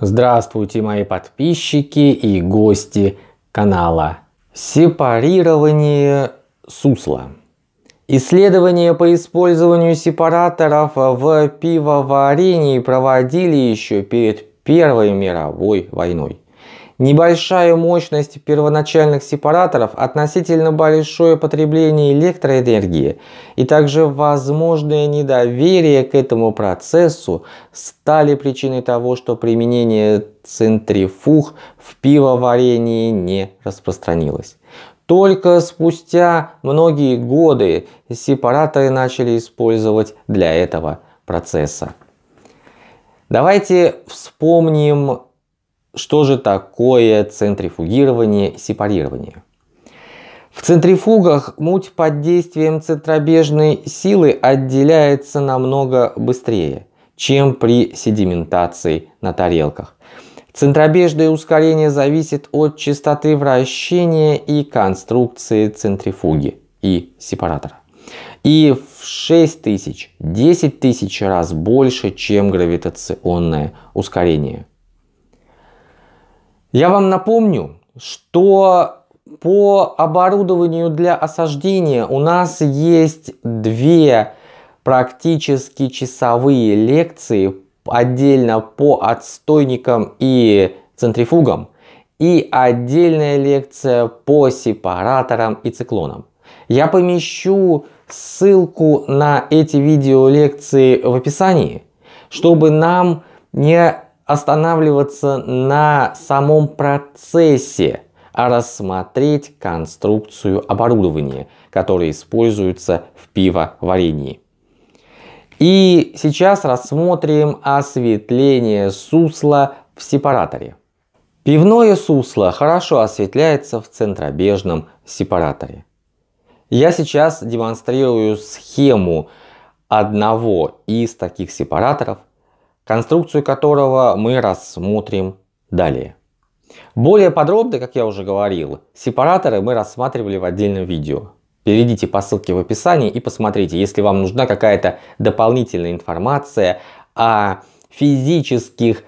Здравствуйте, мои подписчики и гости канала. Сепарирование сусла. Исследования по использованию сепараторов в пивоварении проводили еще перед Первой мировой войной. Небольшая мощность первоначальных сепараторов, относительно большое потребление электроэнергии и также возможное недоверие к этому процессу стали причиной того, что применение центрифуг в пивоварении не распространилось. Только спустя многие годы сепараторы начали использовать для этого процесса. Давайте вспомним что же такое центрифугирование, сепарирование? В центрифугах муть под действием центробежной силы отделяется намного быстрее, чем при седиментации на тарелках. Центробежное ускорение зависит от частоты вращения и конструкции центрифуги и сепаратора. И в 6 тысяч, 10 тысяч раз больше, чем гравитационное ускорение – я вам напомню, что по оборудованию для осаждения у нас есть две практически часовые лекции отдельно по отстойникам и центрифугам и отдельная лекция по сепараторам и циклонам. Я помещу ссылку на эти видео лекции в описании, чтобы нам не останавливаться на самом процессе, а рассмотреть конструкцию оборудования, которое используется в пивоварении. И сейчас рассмотрим осветление сусла в сепараторе. Пивное сусло хорошо осветляется в центробежном сепараторе. Я сейчас демонстрирую схему одного из таких сепараторов – конструкцию которого мы рассмотрим далее. Более подробно, как я уже говорил, сепараторы мы рассматривали в отдельном видео. Перейдите по ссылке в описании и посмотрите, если вам нужна какая-то дополнительная информация о физических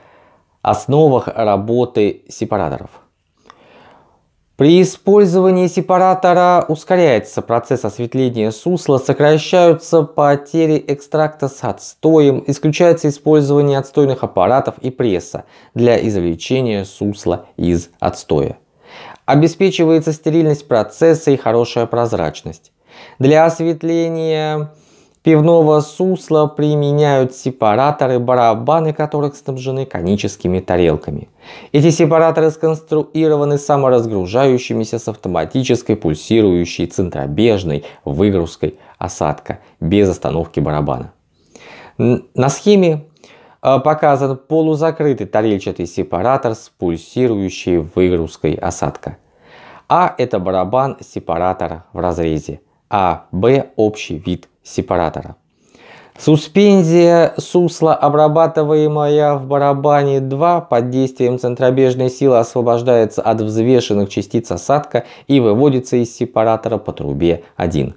основах работы сепараторов. При использовании сепаратора ускоряется процесс осветления сусла, сокращаются потери экстракта с отстоем, исключается использование отстойных аппаратов и пресса для извлечения сусла из отстоя. Обеспечивается стерильность процесса и хорошая прозрачность. Для осветления пивного сусла применяют сепараторы, барабаны которых снабжены коническими тарелками. Эти сепараторы сконструированы саморазгружающимися с автоматической пульсирующей центробежной выгрузкой осадка без остановки барабана. На схеме э, показан полузакрытый тарельчатый сепаратор с пульсирующей выгрузкой осадка. А это барабан сепаратора в разрезе, а Б общий вид сепаратора. Суспензия сусла, обрабатываемая в барабане 2, под действием центробежной силы освобождается от взвешенных частиц осадка и выводится из сепаратора по трубе 1.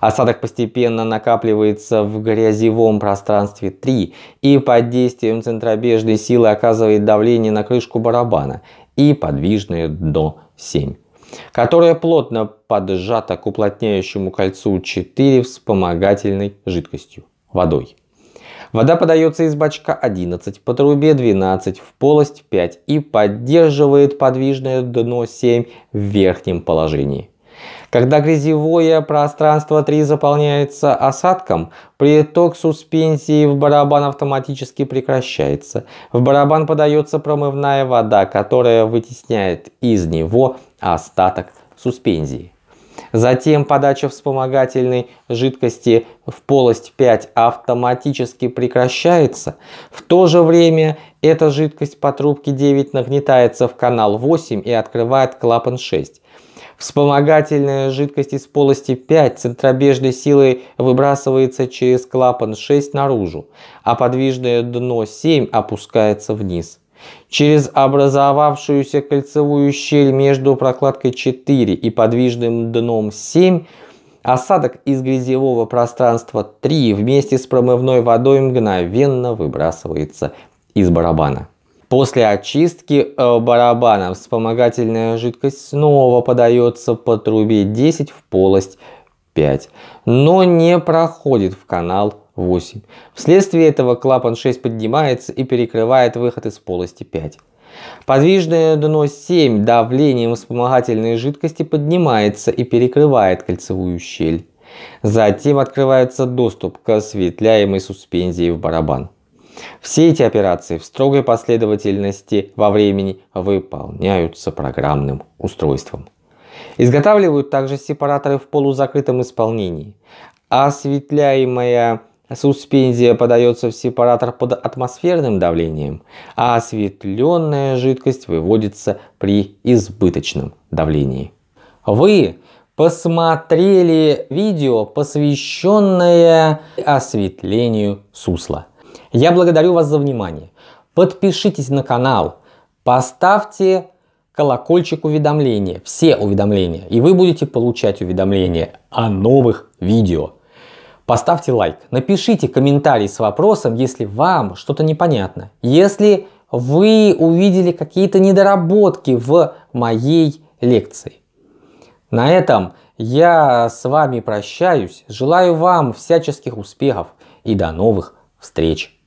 Осадок постепенно накапливается в грязевом пространстве 3 и под действием центробежной силы оказывает давление на крышку барабана и подвижное дно 7 которая плотно поджата к уплотняющему кольцу 4 вспомогательной жидкостью – водой. Вода подается из бачка 11 по трубе 12 в полость 5 и поддерживает подвижное дно 7 в верхнем положении. Когда грязевое пространство 3 заполняется осадком, приток суспензии в барабан автоматически прекращается. В барабан подается промывная вода, которая вытесняет из него остаток суспензии. Затем подача вспомогательной жидкости в полость 5 автоматически прекращается. В то же время эта жидкость по трубке 9 нагнетается в канал 8 и открывает клапан 6. Вспомогательная жидкость из полости 5 центробежной силой выбрасывается через клапан 6 наружу, а подвижное дно 7 опускается вниз. Через образовавшуюся кольцевую щель между прокладкой 4 и подвижным дном 7 осадок из грязевого пространства 3 вместе с промывной водой мгновенно выбрасывается из барабана. После очистки э, барабана вспомогательная жидкость снова подается по трубе 10 в полость 5, но не проходит в канал 8. Вследствие этого клапан 6 поднимается и перекрывает выход из полости 5. Подвижное дно 7 давлением вспомогательной жидкости поднимается и перекрывает кольцевую щель. Затем открывается доступ к осветляемой суспензии в барабан. Все эти операции в строгой последовательности во времени выполняются программным устройством. Изготавливают также сепараторы в полузакрытом исполнении. Осветляемая суспензия подается в сепаратор под атмосферным давлением, а осветленная жидкость выводится при избыточном давлении. Вы посмотрели видео, посвященное осветлению сусла. Я благодарю вас за внимание. Подпишитесь на канал, поставьте колокольчик уведомления, все уведомления, и вы будете получать уведомления о новых видео. Поставьте лайк, напишите комментарий с вопросом, если вам что-то непонятно, если вы увидели какие-то недоработки в моей лекции. На этом я с вами прощаюсь, желаю вам всяческих успехов и до новых встреч!